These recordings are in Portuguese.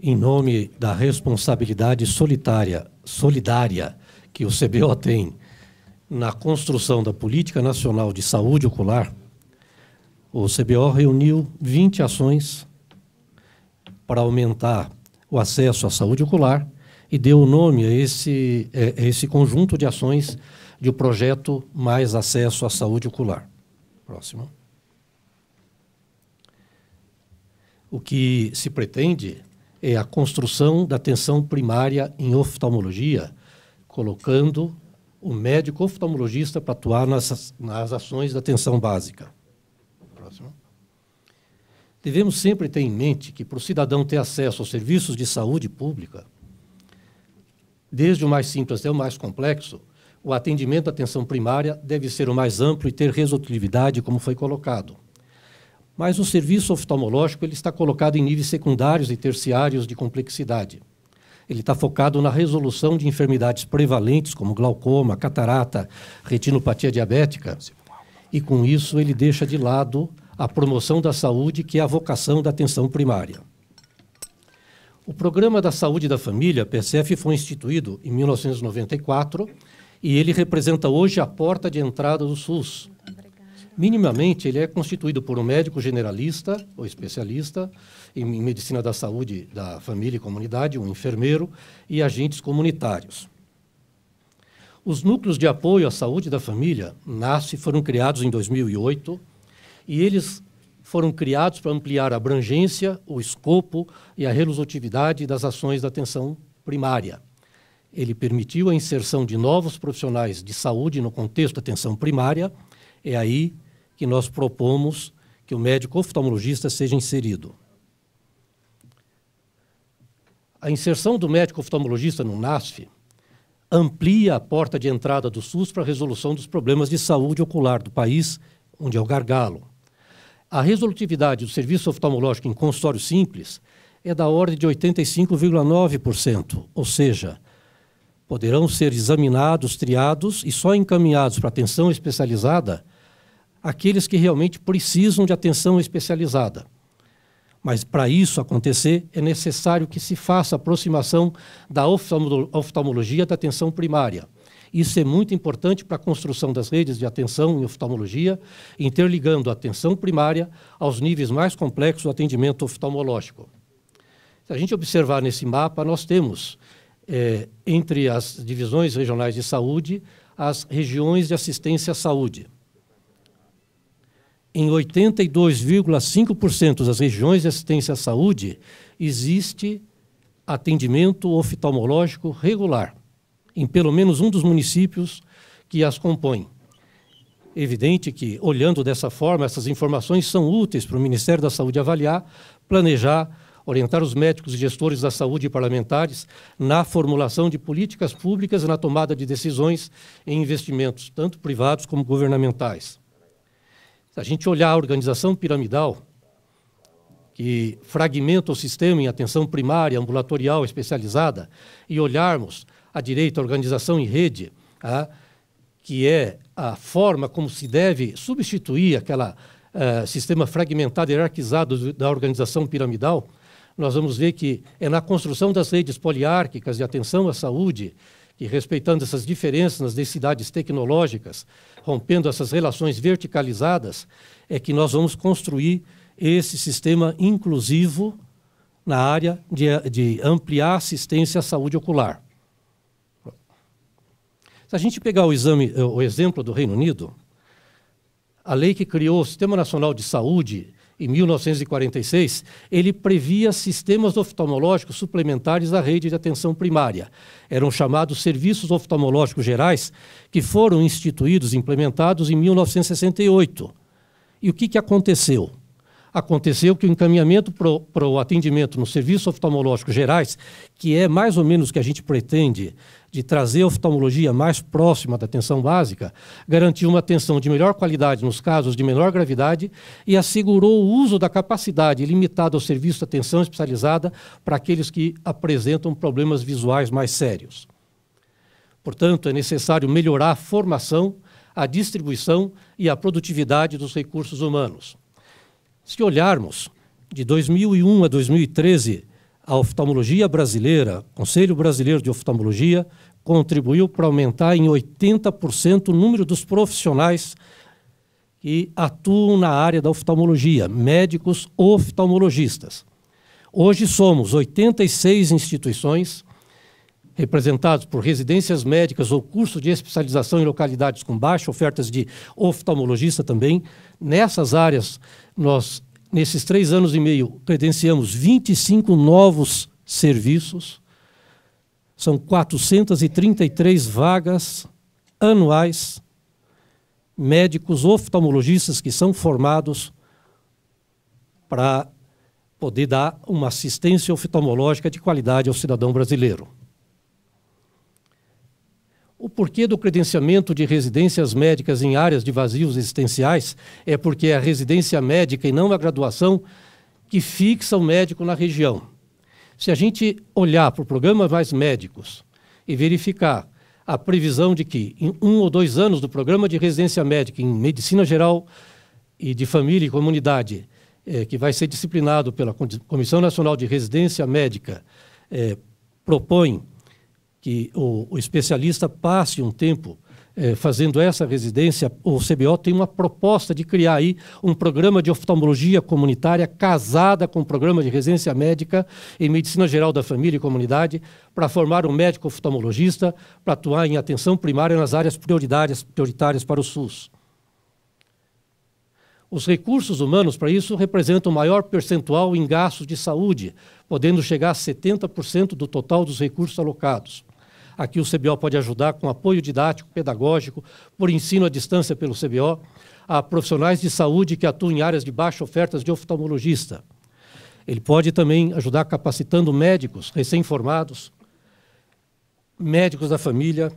em nome da responsabilidade solitária, solidária que o CBO tem na construção da Política Nacional de Saúde Ocular, o CBO reuniu 20 ações para aumentar o acesso à saúde ocular e deu nome a esse, é, a esse conjunto de ações de o projeto Mais Acesso à Saúde Ocular. Próximo. O que se pretende é a construção da atenção primária em oftalmologia, colocando o médico oftalmologista para atuar nas, nas ações da atenção básica. Próximo. Devemos sempre ter em mente que, para o cidadão ter acesso aos serviços de saúde pública, desde o mais simples até o mais complexo, o atendimento à atenção primária deve ser o mais amplo e ter resolutividade, como foi colocado mas o serviço oftalmológico ele está colocado em níveis secundários e terciários de complexidade. Ele está focado na resolução de enfermidades prevalentes como glaucoma, catarata, retinopatia diabética, e com isso ele deixa de lado a promoção da saúde, que é a vocação da atenção primária. O Programa da Saúde da Família, PSF, foi instituído em 1994 e ele representa hoje a porta de entrada do SUS, Minimamente, ele é constituído por um médico generalista ou especialista em medicina da saúde da família e comunidade, um enfermeiro e agentes comunitários. Os núcleos de apoio à saúde da família nasce foram criados em 2008 e eles foram criados para ampliar a abrangência, o escopo e a resolutividade das ações da atenção primária. Ele permitiu a inserção de novos profissionais de saúde no contexto da atenção primária. É aí que nós propomos que o médico oftalmologista seja inserido. A inserção do médico oftalmologista no NASF amplia a porta de entrada do SUS para a resolução dos problemas de saúde ocular do país, onde é o gargalo. A resolutividade do serviço oftalmológico em consultório simples é da ordem de 85,9%, ou seja, poderão ser examinados, triados e só encaminhados para atenção especializada aqueles que realmente precisam de atenção especializada. Mas para isso acontecer, é necessário que se faça aproximação da oftalmologia da atenção primária. Isso é muito importante para a construção das redes de atenção em oftalmologia, interligando a atenção primária aos níveis mais complexos do atendimento oftalmológico. Se a gente observar nesse mapa, nós temos, é, entre as divisões regionais de saúde, as regiões de assistência à saúde em 82,5% das regiões de assistência à saúde, existe atendimento oftalmológico regular, em pelo menos um dos municípios que as compõem. Evidente que, olhando dessa forma, essas informações são úteis para o Ministério da Saúde avaliar, planejar, orientar os médicos e gestores da saúde e parlamentares na formulação de políticas públicas e na tomada de decisões em investimentos, tanto privados como governamentais. Se a gente olhar a organização piramidal, que fragmenta o sistema em atenção primária, ambulatorial, especializada, e olharmos à direita a organização em rede, ah, que é a forma como se deve substituir aquela eh, sistema fragmentado, hierarquizado da organização piramidal, nós vamos ver que é na construção das redes poliárquicas de atenção à saúde, e respeitando essas diferenças nas densidades tecnológicas, rompendo essas relações verticalizadas, é que nós vamos construir esse sistema inclusivo na área de, de ampliar assistência à saúde ocular. Se a gente pegar o, exame, o exemplo do Reino Unido, a lei que criou o Sistema Nacional de Saúde em 1946, ele previa sistemas oftalmológicos suplementares à rede de atenção primária. Eram chamados serviços oftalmológicos gerais, que foram instituídos e implementados em 1968. E o que, que aconteceu? Aconteceu que o encaminhamento para o atendimento no serviço oftalmológico gerais, que é mais ou menos o que a gente pretende de trazer a oftalmologia mais próxima da atenção básica, garantiu uma atenção de melhor qualidade nos casos de menor gravidade e assegurou o uso da capacidade limitada ao serviço de atenção especializada para aqueles que apresentam problemas visuais mais sérios. Portanto, é necessário melhorar a formação, a distribuição e a produtividade dos recursos humanos. Se olharmos de 2001 a 2013, a oftalmologia brasileira, Conselho Brasileiro de Oftalmologia, contribuiu para aumentar em 80% o número dos profissionais que atuam na área da oftalmologia, médicos oftalmologistas. Hoje somos 86 instituições representados por residências médicas ou curso de especialização em localidades com baixa, ofertas de oftalmologista também. Nessas áreas, nós nesses três anos e meio, credenciamos 25 novos serviços, são 433 vagas anuais, médicos oftalmologistas que são formados para poder dar uma assistência oftalmológica de qualidade ao cidadão brasileiro. O porquê do credenciamento de residências médicas em áreas de vazios existenciais é porque é a residência médica e não a graduação que fixa o médico na região. Se a gente olhar para o programa Mais Médicos e verificar a previsão de que, em um ou dois anos do programa de residência médica em medicina geral e de família e comunidade, é, que vai ser disciplinado pela Comissão Nacional de Residência Médica, é, propõe que o, o especialista passe um tempo é, fazendo essa residência, o CBO tem uma proposta de criar aí um programa de oftalmologia comunitária casada com o programa de residência médica em medicina geral da família e comunidade para formar um médico oftalmologista para atuar em atenção primária nas áreas prioritárias, prioritárias para o SUS. Os recursos humanos para isso representam o maior percentual em gastos de saúde, podendo chegar a 70% do total dos recursos alocados. Aqui o CBO pode ajudar com apoio didático, pedagógico, por ensino à distância pelo CBO, a profissionais de saúde que atuam em áreas de baixa ofertas de oftalmologista. Ele pode também ajudar capacitando médicos recém-formados, médicos da família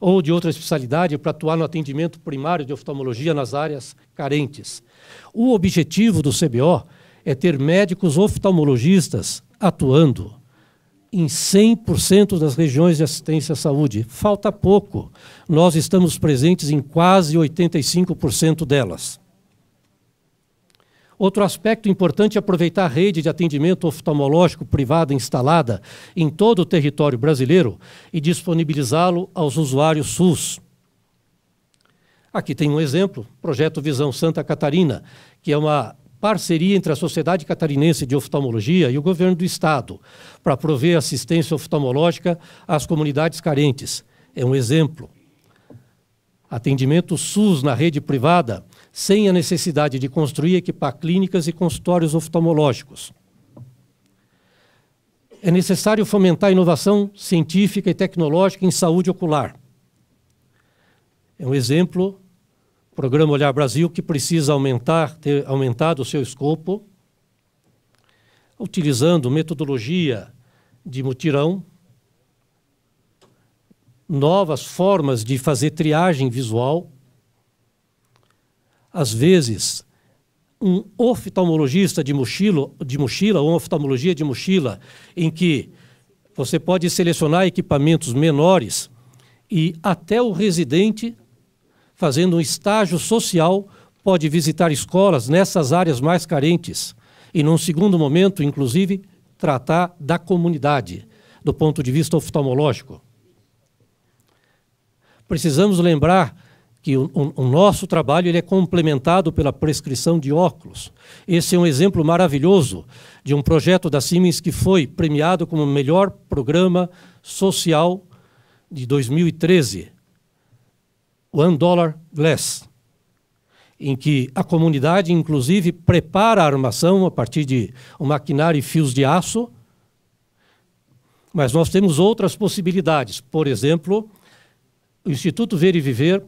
ou de outra especialidade para atuar no atendimento primário de oftalmologia nas áreas carentes. O objetivo do CBO é ter médicos oftalmologistas atuando em 100% das regiões de assistência à saúde. Falta pouco. Nós estamos presentes em quase 85% delas. Outro aspecto importante é aproveitar a rede de atendimento oftalmológico privada instalada em todo o território brasileiro e disponibilizá-lo aos usuários SUS. Aqui tem um exemplo, projeto Visão Santa Catarina, que é uma parceria entre a Sociedade Catarinense de Oftalmologia e o Governo do Estado para prover assistência oftalmológica às comunidades carentes. É um exemplo. Atendimento SUS na rede privada, sem a necessidade de construir equipar clínicas e consultórios oftalmológicos. É necessário fomentar a inovação científica e tecnológica em saúde ocular. É um exemplo programa Olhar Brasil, que precisa aumentar, ter aumentado o seu escopo, utilizando metodologia de mutirão, novas formas de fazer triagem visual. Às vezes, um oftalmologista de mochila, de mochila ou uma oftalmologia de mochila, em que você pode selecionar equipamentos menores e até o residente fazendo um estágio social, pode visitar escolas nessas áreas mais carentes e, num segundo momento, inclusive, tratar da comunidade, do ponto de vista oftalmológico. Precisamos lembrar que o, o nosso trabalho ele é complementado pela prescrição de óculos. Esse é um exemplo maravilhoso de um projeto da Siemens que foi premiado como melhor programa social de 2013 One Dollar Less, em que a comunidade, inclusive, prepara a armação a partir de um maquinário e fios de aço. Mas nós temos outras possibilidades. Por exemplo, o Instituto Ver e Viver,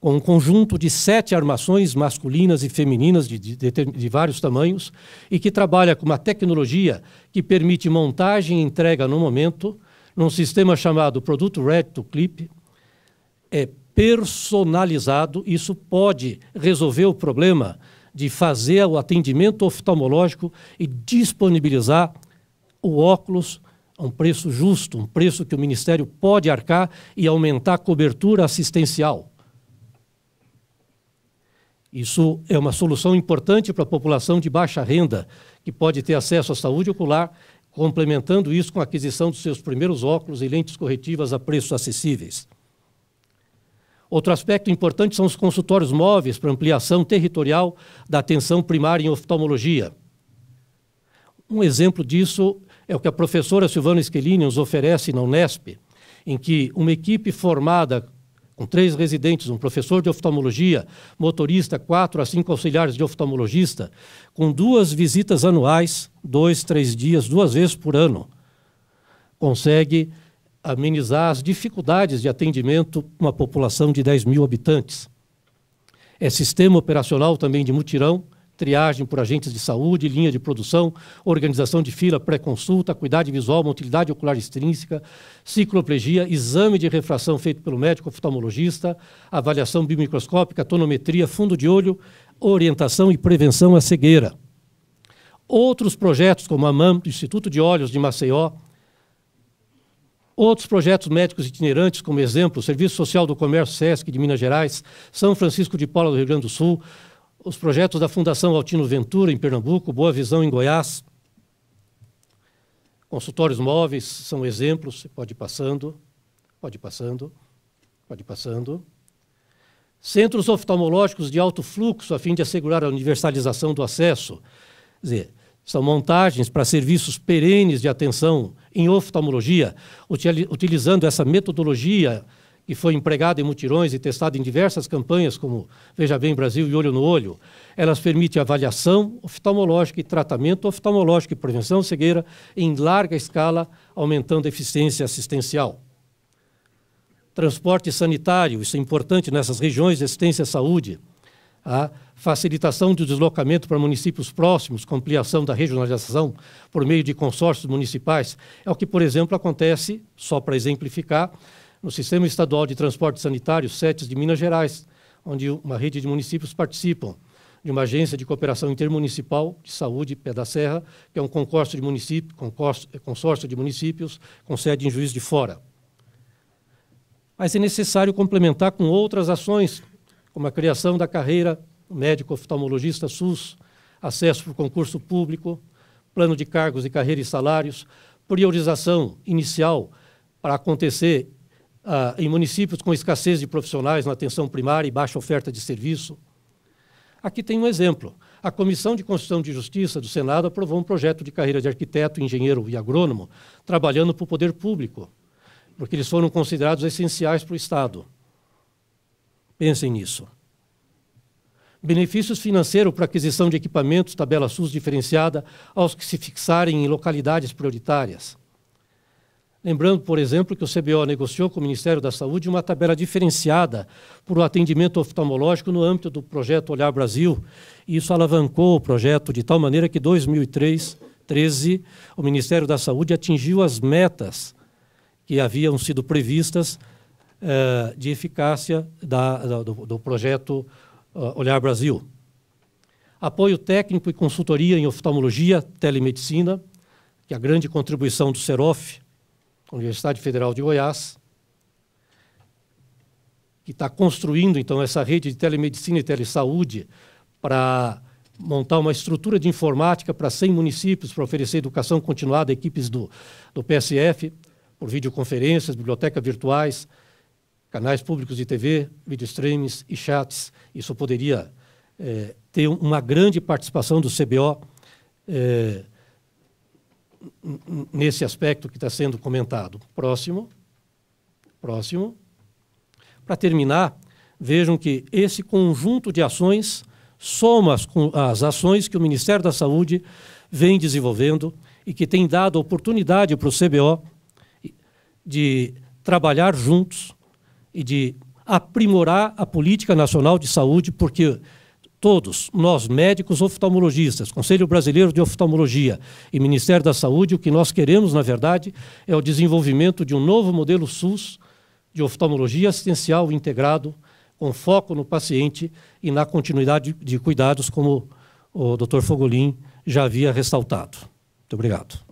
com um conjunto de sete armações masculinas e femininas de, de, de, de vários tamanhos, e que trabalha com uma tecnologia que permite montagem e entrega no momento, num sistema chamado Produto Red to Clip, é, personalizado, isso pode resolver o problema de fazer o atendimento oftalmológico e disponibilizar o óculos a um preço justo, um preço que o Ministério pode arcar e aumentar a cobertura assistencial. Isso é uma solução importante para a população de baixa renda, que pode ter acesso à saúde ocular, complementando isso com a aquisição dos seus primeiros óculos e lentes corretivas a preços acessíveis. Outro aspecto importante são os consultórios móveis para ampliação territorial da atenção primária em oftalmologia. Um exemplo disso é o que a professora Silvana Esquelini nos oferece na Unesp, em que uma equipe formada com três residentes, um professor de oftalmologia, motorista, quatro a cinco auxiliares de oftalmologista, com duas visitas anuais, dois, três dias, duas vezes por ano, consegue amenizar as dificuldades de atendimento uma população de 10 mil habitantes. É sistema operacional também de mutirão, triagem por agentes de saúde, linha de produção, organização de fila, pré-consulta, cuidado visual, motilidade ocular extrínseca, cicloplegia, exame de refração feito pelo médico oftalmologista, avaliação biomicroscópica, tonometria, fundo de olho, orientação e prevenção à cegueira. Outros projetos, como a MAM, Instituto de Olhos de Maceió, Outros projetos médicos itinerantes, como exemplo, o Serviço Social do Comércio SESC de Minas Gerais, São Francisco de Paula do Rio Grande do Sul, os projetos da Fundação Altino Ventura em Pernambuco, Boa Visão em Goiás. Consultórios móveis são exemplos, pode ir passando, pode ir passando, pode ir passando. Centros oftalmológicos de alto fluxo, a fim de assegurar a universalização do acesso. Quer dizer, são montagens para serviços perenes de atenção em oftalmologia, utilizando essa metodologia que foi empregada em mutirões e testada em diversas campanhas, como Veja Bem Brasil e Olho no Olho. Elas permitem avaliação oftalmológica e tratamento oftalmológico e prevenção cegueira em larga escala, aumentando a eficiência assistencial. Transporte sanitário, isso é importante nessas regiões de assistência à saúde. Ah, facilitação do deslocamento para municípios próximos, com ampliação da regionalização por meio de consórcios municipais, é o que, por exemplo, acontece, só para exemplificar, no Sistema Estadual de Transporte Sanitário, SETES de Minas Gerais, onde uma rede de municípios participam de uma agência de cooperação intermunicipal de saúde, Pé da Serra, que é um consórcio de, é consórcio de municípios com sede em Juiz de Fora. Mas é necessário complementar com outras ações, como a criação da carreira médico oftalmologista SUS, acesso para o concurso público, plano de cargos e carreira e salários, priorização inicial para acontecer ah, em municípios com escassez de profissionais na atenção primária e baixa oferta de serviço. Aqui tem um exemplo. A Comissão de Constituição de Justiça do Senado aprovou um projeto de carreira de arquiteto, engenheiro e agrônomo, trabalhando para o poder público, porque eles foram considerados essenciais para o Estado. Pensem nisso benefícios financeiros para aquisição de equipamentos, tabela SUS diferenciada, aos que se fixarem em localidades prioritárias. Lembrando, por exemplo, que o CBO negociou com o Ministério da Saúde uma tabela diferenciada para o atendimento oftalmológico no âmbito do projeto Olhar Brasil, e isso alavancou o projeto de tal maneira que, em 2013, o Ministério da Saúde atingiu as metas que haviam sido previstas eh, de eficácia da, do, do projeto uh, Olhar Brasil. Apoio técnico e consultoria em oftalmologia, telemedicina, é a grande contribuição do CEROF, Universidade Federal de Goiás, que está construindo, então, essa rede de telemedicina e telesaúde para montar uma estrutura de informática para 100 municípios, para oferecer educação continuada a equipes do, do PSF, por videoconferências, bibliotecas virtuais, canais públicos de TV, vídeo streams e chats. Isso poderia é, ter uma grande participação do CBO é, eh, nesse aspecto que está sendo comentado. Próximo. Próximo. Para terminar, vejam que esse conjunto de ações soma as ações que o Ministério da Saúde vem desenvolvendo e que tem dado oportunidade para o CBO de trabalhar juntos e de aprimorar a política nacional de saúde, porque todos, nós médicos oftalmologistas, Conselho Brasileiro de Oftalmologia e Ministério da Saúde, o que nós queremos, na verdade, é o desenvolvimento de um novo modelo SUS de oftalmologia assistencial integrado, com foco no paciente e na continuidade de cuidados, como o Dr. Fogolin já havia ressaltado. Muito obrigado.